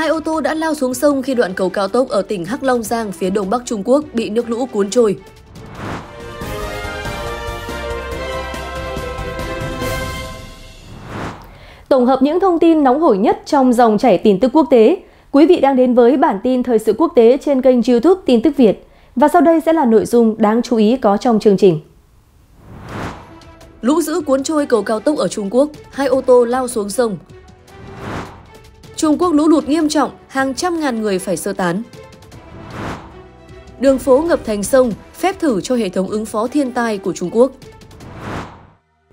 Hai ô tô đã lao xuống sông khi đoạn cầu cao tốc ở tỉnh Hắc Long Giang phía đông bắc Trung Quốc bị nước lũ cuốn trôi. Tổng hợp những thông tin nóng hổi nhất trong dòng chảy tin tức quốc tế, quý vị đang đến với bản tin thời sự quốc tế trên kênh YouTube Tin tức Việt. Và sau đây sẽ là nội dung đáng chú ý có trong chương trình. Lũ dữ cuốn trôi cầu cao tốc ở Trung Quốc, hai ô tô lao xuống sông, Trung Quốc lũ lụt nghiêm trọng, hàng trăm ngàn người phải sơ tán. Đường phố ngập thành sông, phép thử cho hệ thống ứng phó thiên tai của Trung Quốc.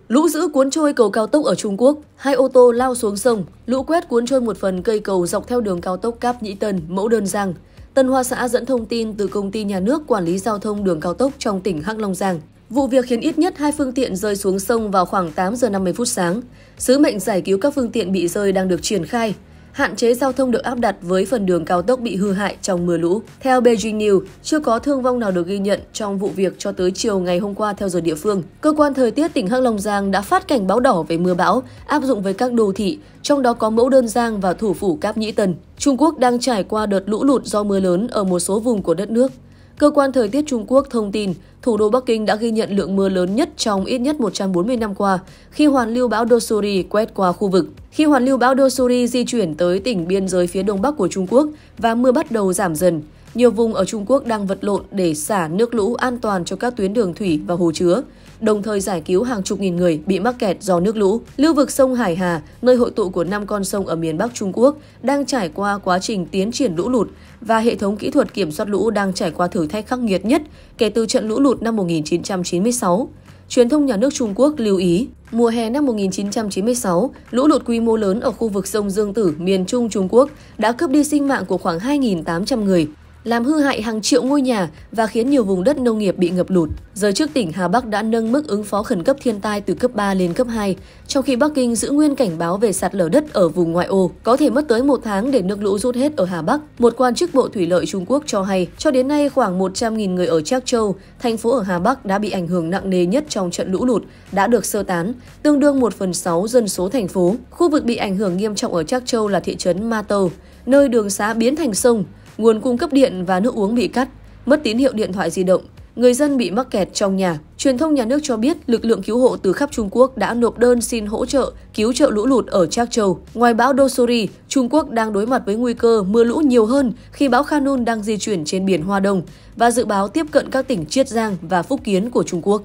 Lũ dữ cuốn trôi cầu cao tốc ở Trung Quốc, hai ô tô lao xuống sông, lũ quét cuốn trôi một phần cây cầu dọc theo đường cao tốc Cáp Nhĩ Tân, mẫu đơn Giang. Tân Hoa xã dẫn thông tin từ công ty nhà nước quản lý giao thông đường cao tốc trong tỉnh Hắc Long Giang. Vụ việc khiến ít nhất hai phương tiện rơi xuống sông vào khoảng 8 giờ 50 phút sáng. Sứ mệnh giải cứu các phương tiện bị rơi đang được triển khai hạn chế giao thông được áp đặt với phần đường cao tốc bị hư hại trong mưa lũ. Theo Beijing News, chưa có thương vong nào được ghi nhận trong vụ việc cho tới chiều ngày hôm qua theo giờ địa phương. Cơ quan thời tiết tỉnh Hắc Long Giang đã phát cảnh báo đỏ về mưa bão áp dụng với các đô thị, trong đó có mẫu đơn Giang và thủ phủ Cáp Nhĩ Tân. Trung Quốc đang trải qua đợt lũ lụt do mưa lớn ở một số vùng của đất nước. Cơ quan thời tiết Trung Quốc thông tin, thủ đô Bắc Kinh đã ghi nhận lượng mưa lớn nhất trong ít nhất 140 năm qua khi hoàn lưu bão Dosuri quét qua khu vực. Khi hoàn lưu bão Dosuri di chuyển tới tỉnh biên giới phía đông bắc của Trung Quốc và mưa bắt đầu giảm dần, nhiều vùng ở Trung Quốc đang vật lộn để xả nước lũ an toàn cho các tuyến đường thủy và hồ chứa, đồng thời giải cứu hàng chục nghìn người bị mắc kẹt do nước lũ. Lưu vực sông Hải Hà, nơi hội tụ của năm con sông ở miền Bắc Trung Quốc, đang trải qua quá trình tiến triển lũ lụt và hệ thống kỹ thuật kiểm soát lũ đang trải qua thử thách khắc nghiệt nhất kể từ trận lũ lụt năm 1996. Truyền thông nhà nước Trung Quốc lưu ý, mùa hè năm 1996, lũ lụt quy mô lớn ở khu vực sông Dương Tử, miền Trung Trung Quốc đã cướp đi sinh mạng của khoảng 2.800 người, làm hư hại hàng triệu ngôi nhà và khiến nhiều vùng đất nông nghiệp bị ngập lụt. Giới chức tỉnh Hà Bắc đã nâng mức ứng phó khẩn cấp thiên tai từ cấp 3 lên cấp 2, trong khi Bắc Kinh giữ nguyên cảnh báo về sạt lở đất ở vùng ngoại ô. Có thể mất tới một tháng để nước lũ rút hết ở Hà Bắc. Một quan chức Bộ Thủy lợi Trung Quốc cho hay, cho đến nay khoảng 100.000 người ở Trác Châu, thành phố ở Hà Bắc đã bị ảnh hưởng nặng nề nhất trong trận lũ lụt, đã được sơ tán, tương đương 1 phần 6 dân số thành phố. Khu vực bị ảnh hưởng nghiêm trọng ở Trác Châu là thị trấn Ma Tâu, nơi đường xá biến thành sông, Nguồn cung cấp điện và nước uống bị cắt, mất tín hiệu điện thoại di động, người dân bị mắc kẹt trong nhà. Truyền thông nhà nước cho biết lực lượng cứu hộ từ khắp Trung Quốc đã nộp đơn xin hỗ trợ cứu trợ lũ lụt ở Trác Châu. Ngoài bão Dosori, Trung Quốc đang đối mặt với nguy cơ mưa lũ nhiều hơn khi bão Khanun đang di chuyển trên biển Hoa Đông và dự báo tiếp cận các tỉnh Chiết Giang và Phúc Kiến của Trung Quốc.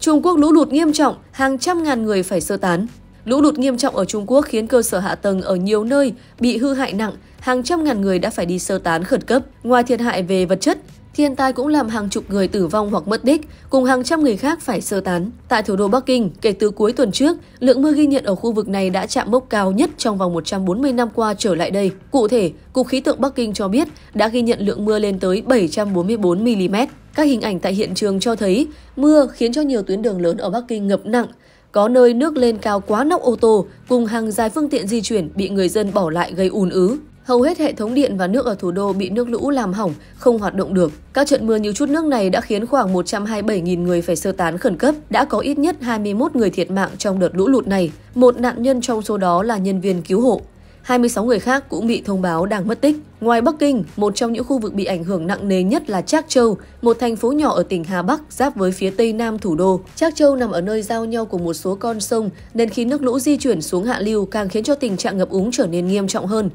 Trung Quốc lũ lụt nghiêm trọng, hàng trăm ngàn người phải sơ tán. Lũ lụt nghiêm trọng ở Trung Quốc khiến cơ sở hạ tầng ở nhiều nơi bị hư hại nặng, hàng trăm ngàn người đã phải đi sơ tán khẩn cấp. Ngoài thiệt hại về vật chất, thiên tai cũng làm hàng chục người tử vong hoặc mất tích, cùng hàng trăm người khác phải sơ tán. Tại thủ đô Bắc Kinh, kể từ cuối tuần trước, lượng mưa ghi nhận ở khu vực này đã chạm mốc cao nhất trong vòng 140 năm qua trở lại đây. Cụ thể, Cục Khí tượng Bắc Kinh cho biết đã ghi nhận lượng mưa lên tới 744 mm. Các hình ảnh tại hiện trường cho thấy mưa khiến cho nhiều tuyến đường lớn ở Bắc Kinh ngập nặng, có nơi nước lên cao quá nóc ô tô cùng hàng dài phương tiện di chuyển bị người dân bỏ lại gây ùn ứ. Hầu hết hệ thống điện và nước ở thủ đô bị nước lũ làm hỏng, không hoạt động được. Các trận mưa như chút nước này đã khiến khoảng 127.000 người phải sơ tán khẩn cấp. Đã có ít nhất 21 người thiệt mạng trong đợt lũ lụt này. Một nạn nhân trong số đó là nhân viên cứu hộ. 26 người khác cũng bị thông báo đang mất tích. Ngoài Bắc Kinh, một trong những khu vực bị ảnh hưởng nặng nề nhất là Trác Châu, một thành phố nhỏ ở tỉnh Hà Bắc giáp với phía tây nam thủ đô. Trác Châu nằm ở nơi giao nhau của một số con sông nên khi nước lũ di chuyển xuống hạ lưu càng khiến cho tình trạng ngập úng trở nên nghiêm trọng hơn.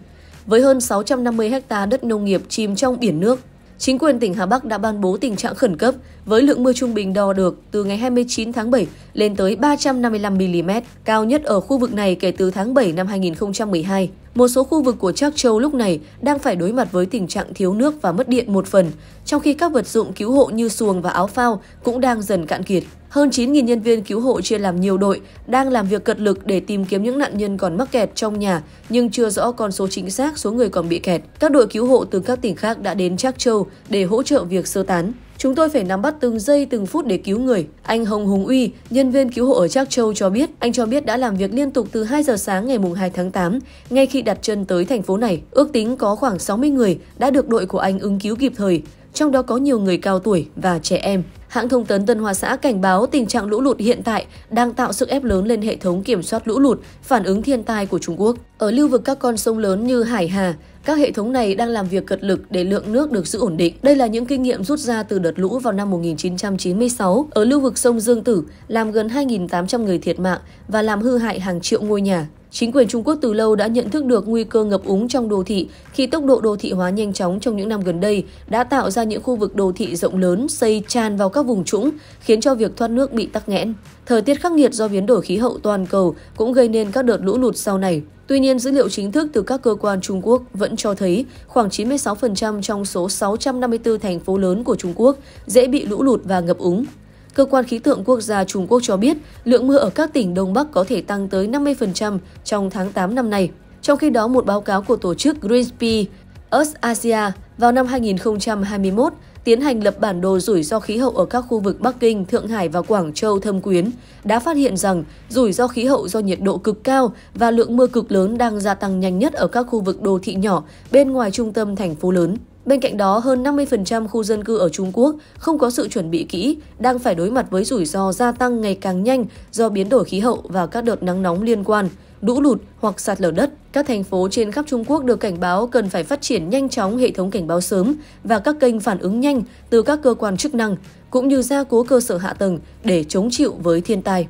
Với hơn 650 ha đất nông nghiệp chìm trong biển nước, Chính quyền tỉnh Hà Bắc đã ban bố tình trạng khẩn cấp với lượng mưa trung bình đo được từ ngày 29 tháng 7 lên tới 355mm, cao nhất ở khu vực này kể từ tháng 7 năm 2012. Một số khu vực của Trác Châu lúc này đang phải đối mặt với tình trạng thiếu nước và mất điện một phần, trong khi các vật dụng cứu hộ như xuồng và áo phao cũng đang dần cạn kiệt. Hơn 9.000 nhân viên cứu hộ chia làm nhiều đội đang làm việc cật lực để tìm kiếm những nạn nhân còn mắc kẹt trong nhà nhưng chưa rõ con số chính xác số người còn bị kẹt. Các đội cứu hộ từ các tỉnh khác đã đến Trác Châu để hỗ trợ việc sơ tán. Chúng tôi phải nắm bắt từng giây từng phút để cứu người. Anh Hồng Hùng Uy, nhân viên cứu hộ ở Trác Châu cho biết, anh cho biết đã làm việc liên tục từ 2 giờ sáng ngày 2 tháng 8, ngay khi đặt chân tới thành phố này. Ước tính có khoảng 60 người đã được đội của anh ứng cứu kịp thời trong đó có nhiều người cao tuổi và trẻ em. Hãng thông tấn Tân Hoa Xã cảnh báo tình trạng lũ lụt hiện tại đang tạo sức ép lớn lên hệ thống kiểm soát lũ lụt, phản ứng thiên tai của Trung Quốc. Ở lưu vực các con sông lớn như Hải Hà, các hệ thống này đang làm việc cật lực để lượng nước được giữ ổn định. Đây là những kinh nghiệm rút ra từ đợt lũ vào năm 1996 ở lưu vực sông Dương Tử, làm gần 2.800 người thiệt mạng và làm hư hại hàng triệu ngôi nhà. Chính quyền Trung Quốc từ lâu đã nhận thức được nguy cơ ngập úng trong đô thị khi tốc độ đô thị hóa nhanh chóng trong những năm gần đây đã tạo ra những khu vực đô thị rộng lớn xây tràn vào các vùng trũng, khiến cho việc thoát nước bị tắc nghẽn. Thời tiết khắc nghiệt do biến đổi khí hậu toàn cầu cũng gây nên các đợt lũ lụt sau này. Tuy nhiên, dữ liệu chính thức từ các cơ quan Trung Quốc vẫn cho thấy khoảng 96% trong số 654 thành phố lớn của Trung Quốc dễ bị lũ lụt và ngập úng. Cơ quan khí tượng quốc gia Trung Quốc cho biết lượng mưa ở các tỉnh Đông Bắc có thể tăng tới 50% trong tháng 8 năm nay. Trong khi đó, một báo cáo của tổ chức Greenpeace Us Asia vào năm 2021 tiến hành lập bản đồ rủi ro khí hậu ở các khu vực Bắc Kinh, Thượng Hải và Quảng Châu thâm quyến, đã phát hiện rằng rủi ro khí hậu do nhiệt độ cực cao và lượng mưa cực lớn đang gia tăng nhanh nhất ở các khu vực đô thị nhỏ bên ngoài trung tâm thành phố lớn. Bên cạnh đó, hơn 50% khu dân cư ở Trung Quốc không có sự chuẩn bị kỹ, đang phải đối mặt với rủi ro gia tăng ngày càng nhanh do biến đổi khí hậu và các đợt nắng nóng liên quan lũ lụt hoặc sạt lở đất, các thành phố trên khắp Trung Quốc được cảnh báo cần phải phát triển nhanh chóng hệ thống cảnh báo sớm và các kênh phản ứng nhanh từ các cơ quan chức năng, cũng như gia cố cơ sở hạ tầng để chống chịu với thiên tai.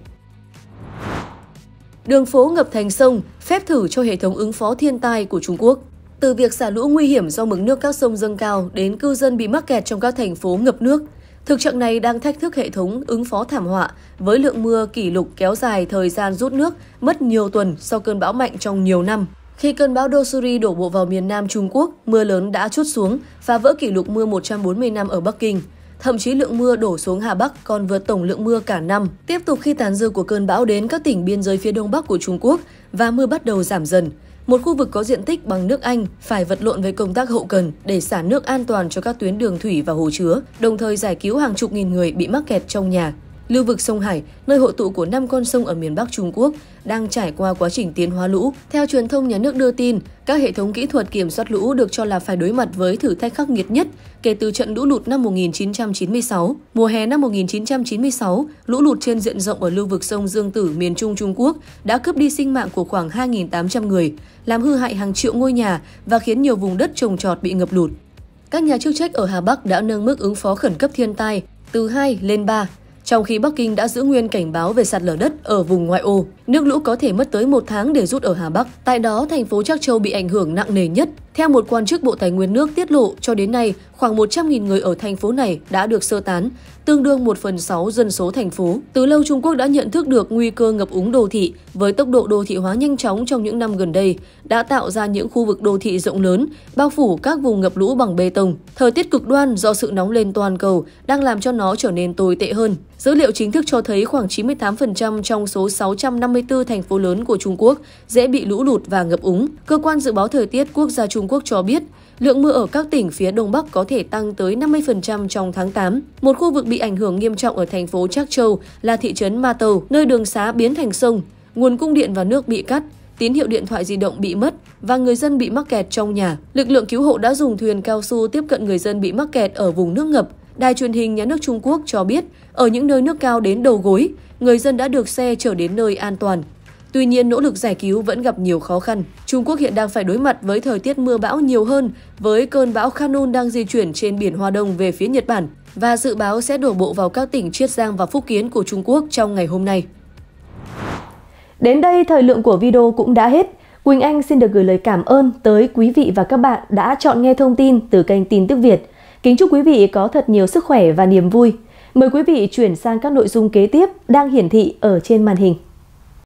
Đường phố ngập thành sông, phép thử cho hệ thống ứng phó thiên tai của Trung Quốc. Từ việc xả lũ nguy hiểm do mực nước các sông dâng cao đến cư dân bị mắc kẹt trong các thành phố ngập nước, Thực trạng này đang thách thức hệ thống ứng phó thảm họa với lượng mưa kỷ lục kéo dài thời gian rút nước mất nhiều tuần sau cơn bão mạnh trong nhiều năm. Khi cơn bão Dosuri đổ bộ vào miền Nam Trung Quốc, mưa lớn đã chút xuống, phá vỡ kỷ lục mưa 140 năm ở Bắc Kinh. Thậm chí lượng mưa đổ xuống Hà Bắc còn vượt tổng lượng mưa cả năm. Tiếp tục khi tàn dư của cơn bão đến các tỉnh biên giới phía đông bắc của Trung Quốc và mưa bắt đầu giảm dần. Một khu vực có diện tích bằng nước Anh phải vật lộn với công tác hậu cần để xả nước an toàn cho các tuyến đường thủy và hồ chứa, đồng thời giải cứu hàng chục nghìn người bị mắc kẹt trong nhà Lưu vực sông Hải, nơi hội tụ của năm con sông ở miền Bắc Trung Quốc, đang trải qua quá trình tiến hóa lũ. Theo truyền thông nhà nước đưa tin, các hệ thống kỹ thuật kiểm soát lũ được cho là phải đối mặt với thử thách khắc nghiệt nhất kể từ trận lũ lụt năm 1996. Mùa hè năm 1996, lũ lụt trên diện rộng ở lưu vực sông Dương Tử miền Trung Trung Quốc đã cướp đi sinh mạng của khoảng 2.800 người, làm hư hại hàng triệu ngôi nhà và khiến nhiều vùng đất trồng trọt bị ngập lụt. Các nhà chức trách ở Hà Bắc đã nâng mức ứng phó khẩn cấp thiên tai từ 2 lên 3 trong khi Bắc Kinh đã giữ nguyên cảnh báo về sạt lở đất ở vùng ngoại ô, nước lũ có thể mất tới một tháng để rút ở Hà Bắc. Tại đó, thành phố Trác Châu bị ảnh hưởng nặng nề nhất. Theo một quan chức Bộ Tài nguyên nước tiết lộ, cho đến nay, khoảng 100.000 người ở thành phố này đã được sơ tán tương đương 1 phần 6 dân số thành phố. Từ lâu Trung Quốc đã nhận thức được nguy cơ ngập úng đô thị với tốc độ đô thị hóa nhanh chóng trong những năm gần đây, đã tạo ra những khu vực đô thị rộng lớn, bao phủ các vùng ngập lũ bằng bê tông. Thời tiết cực đoan do sự nóng lên toàn cầu đang làm cho nó trở nên tồi tệ hơn. Dữ liệu chính thức cho thấy khoảng 98% trong số 654 thành phố lớn của Trung Quốc dễ bị lũ lụt và ngập úng. Cơ quan dự báo thời tiết quốc gia Trung Quốc cho biết, lượng mưa ở các tỉnh phía Đông Bắc có thể tăng tới 50% trong tháng 8. Một khu vực bị ảnh hưởng nghiêm trọng ở thành phố Trác Châu là thị trấn Ma Tàu, nơi đường xá biến thành sông, nguồn cung điện và nước bị cắt, tín hiệu điện thoại di động bị mất và người dân bị mắc kẹt trong nhà. Lực lượng cứu hộ đã dùng thuyền cao su tiếp cận người dân bị mắc kẹt ở vùng nước ngập. Đài truyền hình nhà nước Trung Quốc cho biết, ở những nơi nước cao đến đầu gối, người dân đã được xe chở đến nơi an toàn. Tuy nhiên, nỗ lực giải cứu vẫn gặp nhiều khó khăn. Trung Quốc hiện đang phải đối mặt với thời tiết mưa bão nhiều hơn, với cơn bão Khanun đang di chuyển trên biển Hoa Đông về phía Nhật Bản và dự báo sẽ đổ bộ vào các tỉnh Chiết Giang và Phúc Kiến của Trung Quốc trong ngày hôm nay. Đến đây thời lượng của video cũng đã hết. Quỳnh Anh xin được gửi lời cảm ơn tới quý vị và các bạn đã chọn nghe thông tin từ kênh Tin tức Việt. Kính chúc quý vị có thật nhiều sức khỏe và niềm vui. Mời quý vị chuyển sang các nội dung kế tiếp đang hiển thị ở trên màn hình.